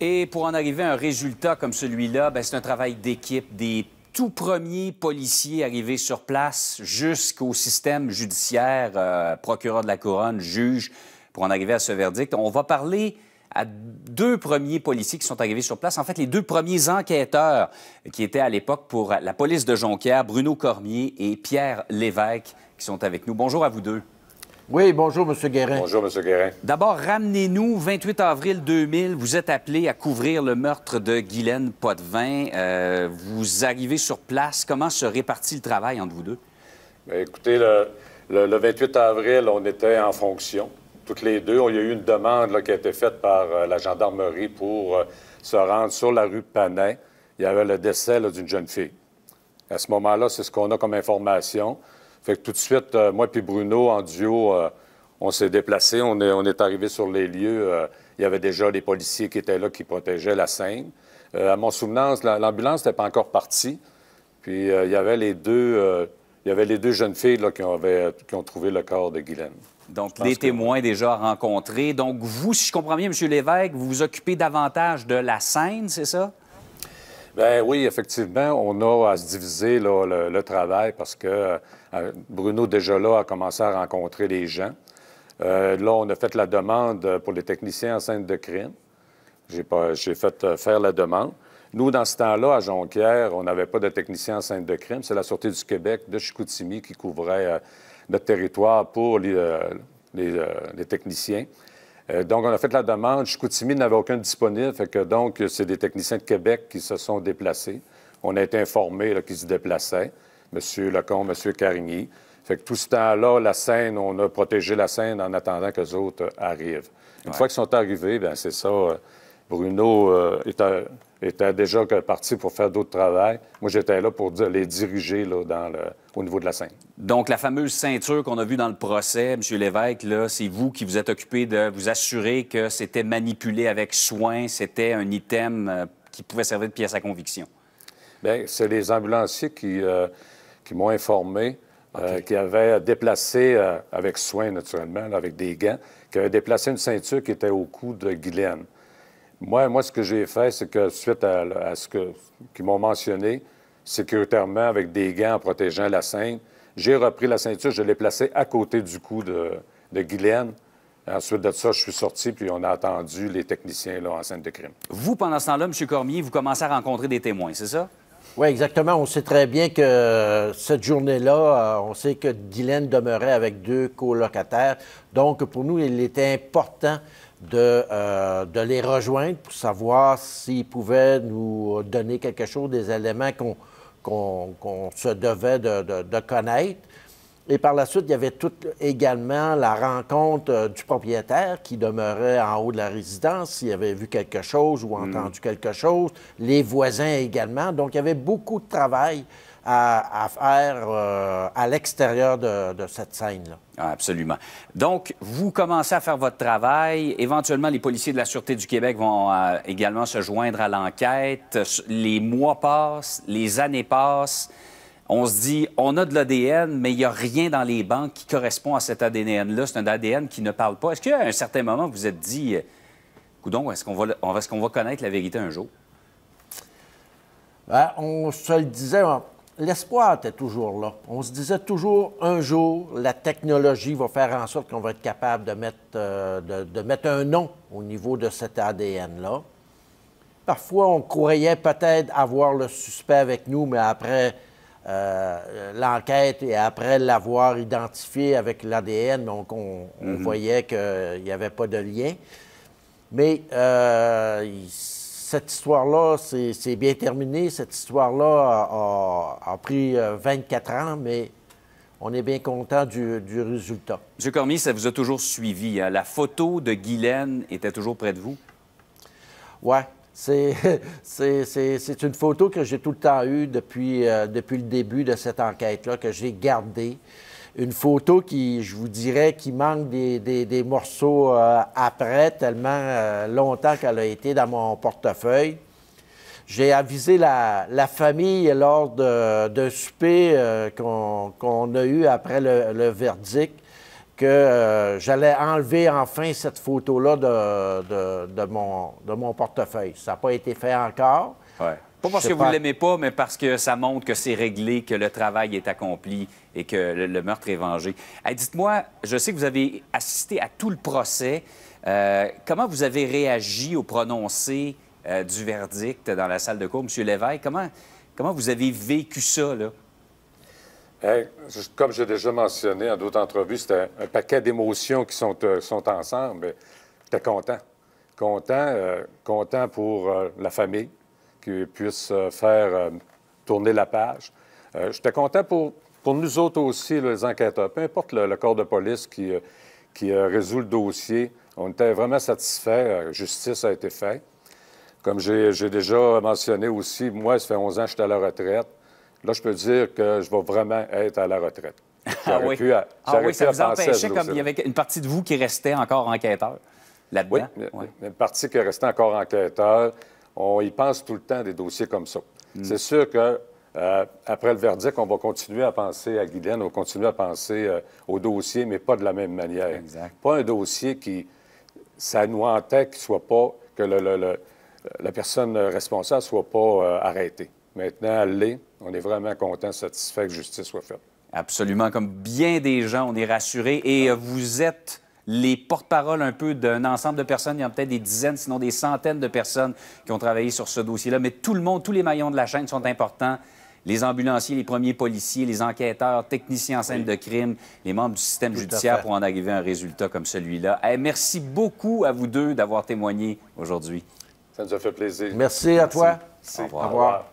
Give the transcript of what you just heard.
Et pour en arriver à un résultat comme celui-là, ben, c'est un travail d'équipe des tout premiers policiers arrivés sur place jusqu'au système judiciaire, euh, procureur de la couronne, juge, pour en arriver à ce verdict. On va parler à deux premiers policiers qui sont arrivés sur place. En fait, les deux premiers enquêteurs qui étaient à l'époque pour la police de Jonquière, Bruno Cormier et Pierre Lévesque, qui sont avec nous. Bonjour à vous deux. Oui, bonjour, M. Guérin. Bonjour, M. Guérin. D'abord, ramenez-nous, 28 avril 2000, vous êtes appelé à couvrir le meurtre de Guylaine Potvin. Euh, vous arrivez sur place. Comment se répartit le travail entre vous deux? Ben, écoutez, le, 28 avril, on était en fonction, toutes les deux. Il y a eu une demande qui a été faite par euh, la gendarmerie pour euh, se rendre sur la rue Panin. Il y avait le décès d'une jeune fille. À ce moment-là, c'est ce qu'on a comme information. Fait que tout de suite, euh, moi puis Bruno, en duo, euh, on s'est déplacé, on est, on arrivé sur les lieux. Euh, il y avait déjà des policiers qui étaient là, qui protégeaient la scène. à mon souvenance, l'ambulance n'était pas encore partie. Puis il y avait les deux... Il y avait les deux jeunes filles qui, ont, trouvé le corps de Guylaine. Donc, les témoins déjà rencontrés. Donc, vous, si je comprends bien, M. Lévesque, vous vous occupez davantage de la scène, c'est ça? Bien oui, effectivement, on a à se diviser le, travail parce que euh, Bruno, déjà là, a commencé à rencontrer les gens. Euh, là, on a fait la demande pour les techniciens en de crime. J'ai fait euh, faire la demande. Nous, dans ce temps-là, à Jonquière, on n'avait pas de techniciens en de crime. C'est la sortie du Québec de Chicoutimi qui couvrait notre territoire pour les techniciens. Euh, donc, on a fait la demande. Chicoutimi n'avait aucun disponible. Fait que, donc, c'est des techniciens de Québec qui se sont déplacés. On a été informés qu'ils se déplaçaient, M. Lecomte, M. Carigny. Fait tout ce temps-là, la scène, on a protégé la scène en attendant que les autres euh, arrivent. Une fois qu'ils sont arrivés, ben, c'est ça. Euh, Bruno est à, était déjà parti pour faire d'autres travaux. Moi, j'étais là pour les diriger là, au niveau de la scène. Donc, la fameuse ceinture qu'on a vue dans le procès, M. Lévesque, c'est vous qui vous êtes occupé de vous assurer que c'était manipulé avec soin, c'était un item euh, qui pouvait servir de pièce à conviction. Bien, c'est les ambulanciers qui, euh, m'ont informé euh, qui avaient déplacé, avec soin naturellement, avec des gants, qui avaient déplacé une ceinture qui était au cou de Guylaine. Moi, moi, ce que j'ai fait, c'est que suite à, ce qu'ils m'ont mentionné, sécuritairement, avec des gants en protégeant la scène, j'ai repris la ceinture, je l'ai placée à côté du cou de, de Guylaine. Ensuite de ça, je suis sorti, puis on a attendu les techniciens là, en scène de crime. Vous, pendant ce temps-là, M. Cormier, vous commencez à rencontrer des témoins, c'est ça? Oui, exactement. On sait très bien que euh, cette journée-là, euh, on sait que Guylaine demeurait avec deux colocataires. Donc, pour nous, il était important euh, de, les rejoindre pour savoir s'ils pouvaient nous donner quelque chose, des éléments qu'on se devait de, connaître. Et par la suite, il y avait tout, également la rencontre euh, du propriétaire qui demeurait en haut de la résidence, s'il avait vu quelque chose ou hmm. entendu quelque chose, les voisins également. Donc, il y avait beaucoup de travail à, faire euh, à l'extérieur de, cette scène-là. Ah, absolument. Donc, vous commencez à faire votre travail. Éventuellement, les policiers de la Sûreté du Québec vont euh, également se joindre à l'enquête. Les mois passent, les années passent. On se dit, on a de l'ADN, mais il n'y a rien dans les banques qui correspond à cet ADN-là. C'est un ADN qui ne parle pas. Est-ce qu'à un certain moment, vous êtes dit, euh, Coudon, est-ce qu'on va, est va, connaître la vérité un jour? Ben, on se le disait, l'espoir était toujours là. On se disait toujours, un jour, la technologie va faire en sorte qu'on va être capable de mettre, euh, de, mettre un nom au niveau de cet ADN-là. Parfois, on croyait peut-être avoir le suspect avec nous, mais après euh, l'enquête et après l'avoir identifié avec l'ADN, on, on, mhm. voyait qu'il n'y avait pas de lien. Mais euh, cette histoire-là, c'est bien terminé. Cette histoire-là a, pris 24 euh, ans, mais on est bien content du, résultat. M. Cormier, ça vous a toujours suivi. Hein? La photo de Guylaine était toujours près de vous? Oui. C'est une photo que j'ai tout le temps eue depuis, euh, depuis le début de cette enquête-là, que j'ai gardée une photo qui, je vous dirais, qui manque des, morceaux euh, après, tellement euh, longtemps qu'elle a été dans mon portefeuille. J'ai avisé la, la, famille lors d'un souper euh, qu'on a eu après le, verdict que j'allais enlever enfin cette photo-là de, mon, de mon portefeuille. Ça n'a pas été fait encore. Ouais. Pas parce que vous ne l'aimez pas, mais parce que ça montre que c'est réglé, que le travail est accompli et que le, meurtre est vengé. Dites-moi, je sais que vous avez assisté à tout le procès. Euh, comment vous avez réagi au prononcé euh, du verdict dans la salle de cours, M. Lévesque? Comment, comment vous avez vécu ça, là? comme j'ai déjà mentionné en d'autres entrevues, c'était un paquet d'émotions qui sont, euh, sont ensemble. J'étais content. Content, content pour la famille, qu'ils puissent euh, faire euh, tourner la page. Euh, j'étais content pour, pour nous autres aussi, les enquêteurs, peu importe le, corps de police qui, qui résout le dossier. On était vraiment satisfaits. Justice a été faite. Comme j'ai déjà mentionné aussi, moi, ça fait 11 ans que je suis à la retraite. Là, je peux dire que je vais vraiment être à la retraite. Ah oui. ah oui, ça vous empêchait comme il y avait une partie de vous qui restait encore enquêteur là-dedans. Oui, une partie qui restait encore enquêteur on y pense tout le temps des dossiers comme ça. Mm. C'est sûr que euh, après le verdict, on va continuer à penser à Guylaine, on va continuer à penser aux euh, au dossier, mais pas de la même manière. Pas un dossier qui, ça nous soit pas, que la personne responsable soit pas euh, arrêtée. Maintenant, elle l'est. On est vraiment content, satisfait que justice soit faite. Absolument. Comme bien des gens, on est rassurés. Et vous êtes les porte paroles un peu d'un ensemble de personnes. Il y a peut-être des dizaines, sinon des centaines de personnes qui ont travaillé sur ce dossier-là. Mais tout le monde, tous les maillons de la chaîne sont importants. Les ambulanciers, les premiers policiers, les enquêteurs, techniciens en scène de crime, les membres du système judiciaire pour en arriver à un résultat comme celui-là. merci beaucoup à vous deux d'avoir témoigné aujourd'hui. Ça nous a fait plaisir. Merci, à toi. Au revoir.